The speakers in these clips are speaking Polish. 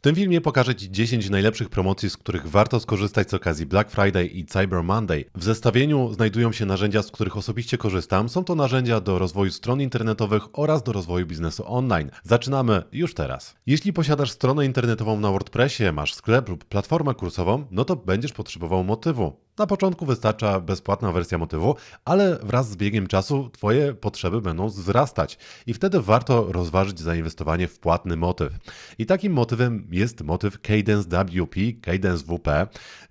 W tym filmie pokażę Ci 10 najlepszych promocji, z których warto skorzystać z okazji Black Friday i Cyber Monday. W zestawieniu znajdują się narzędzia, z których osobiście korzystam. Są to narzędzia do rozwoju stron internetowych oraz do rozwoju biznesu online. Zaczynamy już teraz. Jeśli posiadasz stronę internetową na WordPressie, masz sklep lub platformę kursową, no to będziesz potrzebował motywu. Na początku wystarcza bezpłatna wersja motywu, ale wraz z biegiem czasu Twoje potrzeby będą wzrastać i wtedy warto rozważyć zainwestowanie w płatny motyw. I takim motywem jest motyw Cadence WP, Cadence WP.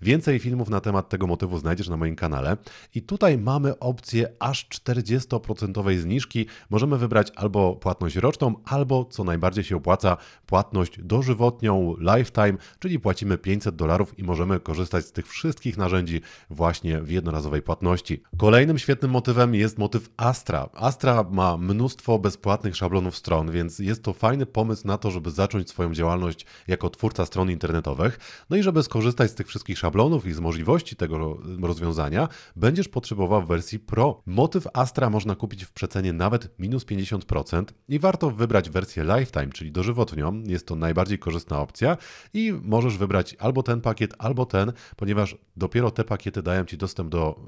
Więcej filmów na temat tego motywu znajdziesz na moim kanale. I tutaj mamy opcję aż 40% zniżki. Możemy wybrać albo płatność roczną, albo co najbardziej się opłaca, płatność dożywotnią, lifetime, czyli płacimy 500 dolarów i możemy korzystać z tych wszystkich narzędzi właśnie w jednorazowej płatności. Kolejnym świetnym motywem jest motyw Astra. Astra ma mnóstwo bezpłatnych szablonów stron, więc jest to fajny pomysł na to, żeby zacząć swoją działalność jako twórca stron internetowych. No i żeby skorzystać z tych wszystkich szablonów i z możliwości tego rozwiązania, będziesz potrzebował wersji Pro. Motyw Astra można kupić w przecenie nawet minus 50% i warto wybrać wersję Lifetime, czyli dożywotnią. Jest to najbardziej korzystna opcja i możesz wybrać albo ten pakiet, albo ten, ponieważ dopiero te pakiety pakiety dają Ci dostęp do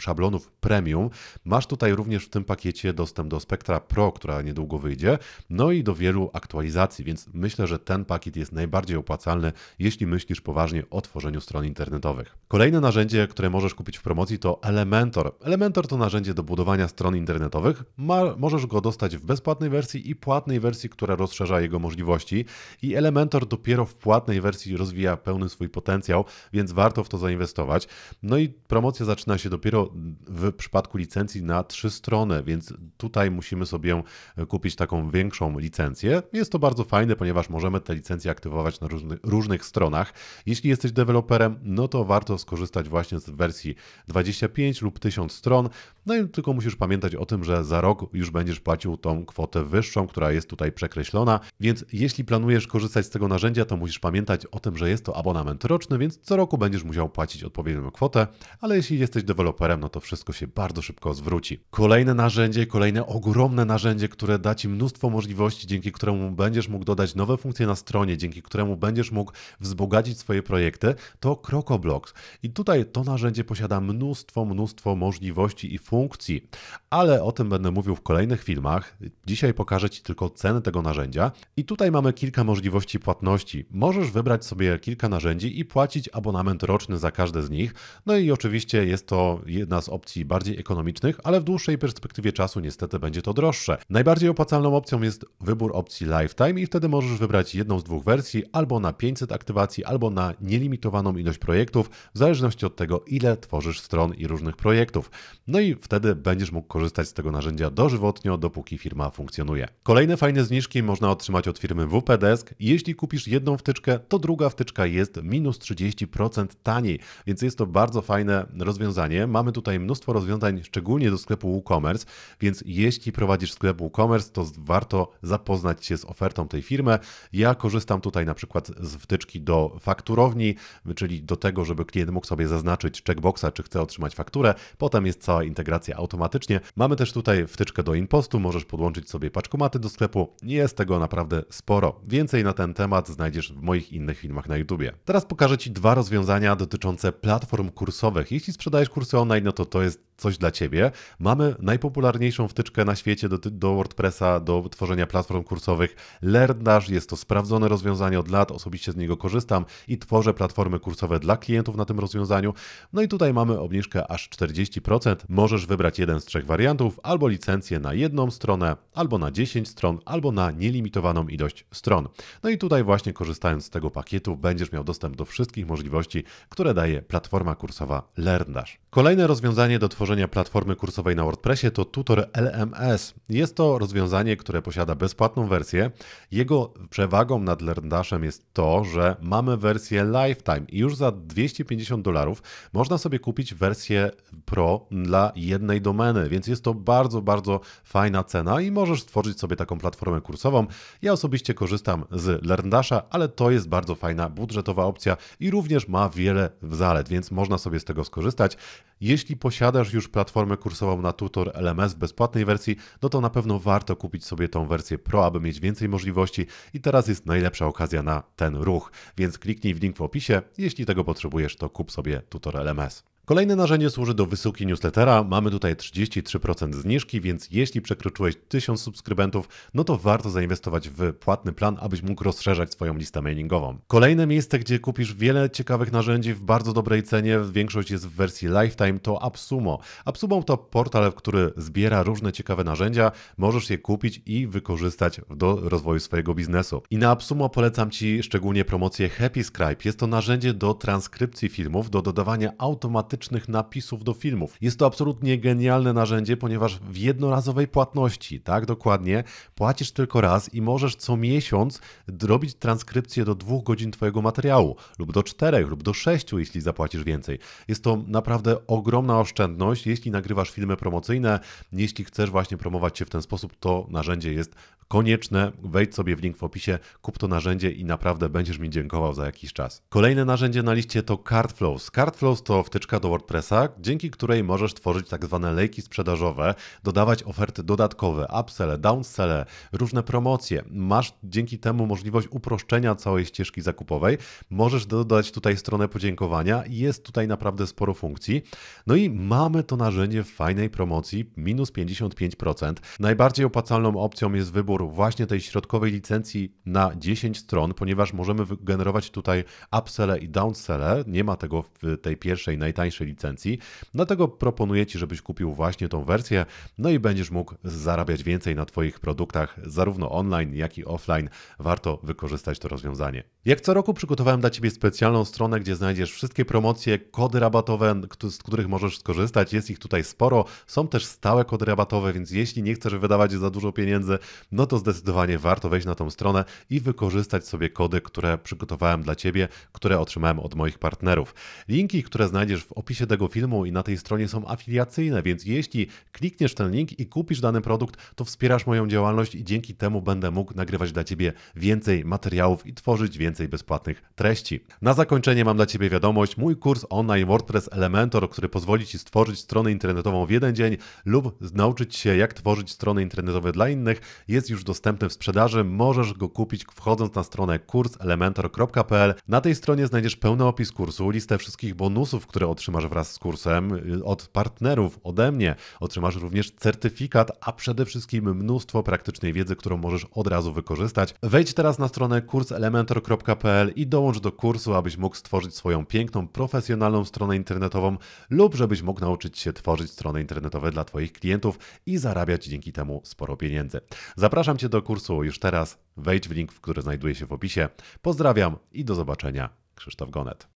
szablonów premium. Masz tutaj również w tym pakiecie dostęp do Spectra Pro, która niedługo wyjdzie, no i do wielu aktualizacji, więc myślę, że ten pakiet jest najbardziej opłacalny, jeśli myślisz poważnie o tworzeniu stron internetowych. Kolejne narzędzie, które możesz kupić w promocji to Elementor. Elementor to narzędzie do budowania stron internetowych. Ma, możesz go dostać w bezpłatnej wersji i płatnej wersji, która rozszerza jego możliwości. I Elementor dopiero w płatnej wersji rozwija pełny swój potencjał, więc warto w to zainwestować. No i promocja zaczyna się dopiero w przypadku licencji na trzy strony, więc tutaj musimy sobie kupić taką większą licencję. Jest to bardzo fajne, ponieważ możemy te licencje aktywować na różnych, różnych stronach. Jeśli jesteś deweloperem, no to warto skorzystać właśnie z wersji 25 lub 1000 stron. No i tylko musisz pamiętać o tym, że za rok już będziesz płacił tą kwotę wyższą, która jest tutaj przekreślona. Więc jeśli planujesz korzystać z tego narzędzia, to musisz pamiętać o tym, że jest to abonament roczny, więc co roku będziesz musiał płacić odpowiednią kwotę. Ale jeśli jesteś deweloperem, deweloperem, no to wszystko się bardzo szybko zwróci. Kolejne narzędzie, kolejne ogromne narzędzie, które da Ci mnóstwo możliwości, dzięki któremu będziesz mógł dodać nowe funkcje na stronie, dzięki któremu będziesz mógł wzbogacić swoje projekty, to CrocoBlocks. I tutaj to narzędzie posiada mnóstwo, mnóstwo możliwości i funkcji, ale o tym będę mówił w kolejnych filmach. Dzisiaj pokażę Ci tylko cenę tego narzędzia. I tutaj mamy kilka możliwości płatności. Możesz wybrać sobie kilka narzędzi i płacić abonament roczny za każde z nich. No i oczywiście jest to jedna z opcji bardziej ekonomicznych, ale w dłuższej perspektywie czasu niestety będzie to droższe. Najbardziej opłacalną opcją jest wybór opcji Lifetime i wtedy możesz wybrać jedną z dwóch wersji albo na 500 aktywacji, albo na nielimitowaną ilość projektów, w zależności od tego, ile tworzysz stron i różnych projektów. No i wtedy będziesz mógł korzystać z tego narzędzia dożywotnio, dopóki firma funkcjonuje. Kolejne fajne zniżki można otrzymać od firmy WP Desk. Jeśli kupisz jedną wtyczkę, to druga wtyczka jest minus 30% taniej, więc jest to bardzo fajne rozwiązanie. Mamy mamy tutaj mnóstwo rozwiązań, szczególnie do sklepu WooCommerce, więc jeśli prowadzisz sklep WooCommerce, to warto zapoznać się z ofertą tej firmy. Ja korzystam tutaj na przykład z wtyczki do fakturowni, czyli do tego, żeby klient mógł sobie zaznaczyć checkboxa, czy chce otrzymać fakturę. Potem jest cała integracja automatycznie. Mamy też tutaj wtyczkę do impostu, możesz podłączyć sobie paczkomaty do sklepu. Jest tego naprawdę sporo. Więcej na ten temat znajdziesz w moich innych filmach na YouTubie. Teraz pokażę Ci dwa rozwiązania dotyczące platform kursowych. Jeśli sprzedajesz kursy online, no to to jest coś dla Ciebie. Mamy najpopularniejszą wtyczkę na świecie do, do WordPressa, do tworzenia platform kursowych. Learndash jest to sprawdzone rozwiązanie od lat, osobiście z niego korzystam i tworzę platformy kursowe dla klientów na tym rozwiązaniu. No i tutaj mamy obniżkę aż 40%. Możesz wybrać jeden z trzech wariantów, albo licencję na jedną stronę, albo na 10 stron, albo na nielimitowaną ilość stron. No i tutaj właśnie korzystając z tego pakietu będziesz miał dostęp do wszystkich możliwości, które daje platforma kursowa Learndash. Kolejne rozwiązanie do tworzenia tworzenia platformy kursowej na WordPressie to Tutor LMS. Jest to rozwiązanie, które posiada bezpłatną wersję. Jego przewagą nad LearnDash'em jest to, że mamy wersję lifetime i już za 250 dolarów można sobie kupić wersję pro dla jednej domeny, więc jest to bardzo, bardzo fajna cena i możesz stworzyć sobie taką platformę kursową. Ja osobiście korzystam z LearnDash'a, ale to jest bardzo fajna budżetowa opcja i również ma wiele zalet, więc można sobie z tego skorzystać. Jeśli posiadasz już platformę kursową na Tutor LMS w bezpłatnej wersji, no to na pewno warto kupić sobie tą wersję Pro, aby mieć więcej możliwości i teraz jest najlepsza okazja na ten ruch. Więc kliknij w link w opisie, jeśli tego potrzebujesz, to kup sobie Tutor LMS. Kolejne narzędzie służy do wysyłki newslettera. Mamy tutaj 33% zniżki, więc jeśli przekroczyłeś 1000 subskrybentów, no to warto zainwestować w płatny plan, abyś mógł rozszerzać swoją listę mailingową. Kolejne miejsce, gdzie kupisz wiele ciekawych narzędzi w bardzo dobrej cenie, większość jest w wersji lifetime, to Absumo. Absumo to portal, który zbiera różne ciekawe narzędzia, możesz je kupić i wykorzystać do rozwoju swojego biznesu. I na Absumo polecam Ci szczególnie promocję Happy Scribe. Jest to narzędzie do transkrypcji filmów, do dodawania automatycznych napisów do filmów. Jest to absolutnie genialne narzędzie, ponieważ w jednorazowej płatności, tak dokładnie, płacisz tylko raz i możesz co miesiąc zrobić transkrypcję do dwóch godzin Twojego materiału, lub do czterech, lub do sześciu, jeśli zapłacisz więcej. Jest to naprawdę ogromna oszczędność, jeśli nagrywasz filmy promocyjne, jeśli chcesz właśnie promować się w ten sposób, to narzędzie jest konieczne. Wejdź sobie w link w opisie, kup to narzędzie i naprawdę będziesz mi dziękował za jakiś czas. Kolejne narzędzie na liście to Cardflows. Cardflows to wtyczka do do WordPressa, dzięki której możesz tworzyć tak zwane lejki sprzedażowe, dodawać oferty dodatkowe, upsell, downsell, różne promocje. Masz dzięki temu możliwość uproszczenia całej ścieżki zakupowej. Możesz dodać tutaj stronę podziękowania. Jest tutaj naprawdę sporo funkcji. No i mamy to narzędzie w fajnej promocji, minus 55%. Najbardziej opłacalną opcją jest wybór właśnie tej środkowej licencji na 10 stron, ponieważ możemy generować tutaj upsell i downsell. Nie ma tego w tej pierwszej, najtańszej licencji. Dlatego proponuję Ci, żebyś kupił właśnie tą wersję, no i będziesz mógł zarabiać więcej na Twoich produktach, zarówno online, jak i offline. Warto wykorzystać to rozwiązanie. Jak co roku przygotowałem dla Ciebie specjalną stronę, gdzie znajdziesz wszystkie promocje, kody rabatowe, z których możesz skorzystać. Jest ich tutaj sporo. Są też stałe kody rabatowe, więc jeśli nie chcesz wydawać za dużo pieniędzy, no to zdecydowanie warto wejść na tą stronę i wykorzystać sobie kody, które przygotowałem dla Ciebie, które otrzymałem od moich partnerów. Linki, które znajdziesz w opisie opisie tego filmu i na tej stronie są afiliacyjne, więc jeśli klikniesz ten link i kupisz dany produkt, to wspierasz moją działalność i dzięki temu będę mógł nagrywać dla Ciebie więcej materiałów i tworzyć więcej bezpłatnych treści. Na zakończenie mam dla Ciebie wiadomość, mój kurs online WordPress Elementor, który pozwoli Ci stworzyć stronę internetową w jeden dzień lub nauczyć się jak tworzyć strony internetowe dla innych, jest już dostępny w sprzedaży, możesz go kupić wchodząc na stronę kurselementor.pl. Na tej stronie znajdziesz pełny opis kursu, listę wszystkich bonusów, które otrzymasz otrzymasz wraz z kursem y, od partnerów, ode mnie. Otrzymasz również certyfikat, a przede wszystkim mnóstwo praktycznej wiedzy, którą możesz od razu wykorzystać. Wejdź teraz na stronę kurselementor.pl i dołącz do kursu, abyś mógł stworzyć swoją piękną, profesjonalną stronę internetową lub żebyś mógł nauczyć się tworzyć strony internetowe dla Twoich klientów i zarabiać dzięki temu sporo pieniędzy. Zapraszam Cię do kursu już teraz. Wejdź w link, który znajduje się w opisie. Pozdrawiam i do zobaczenia. Krzysztof Gonet.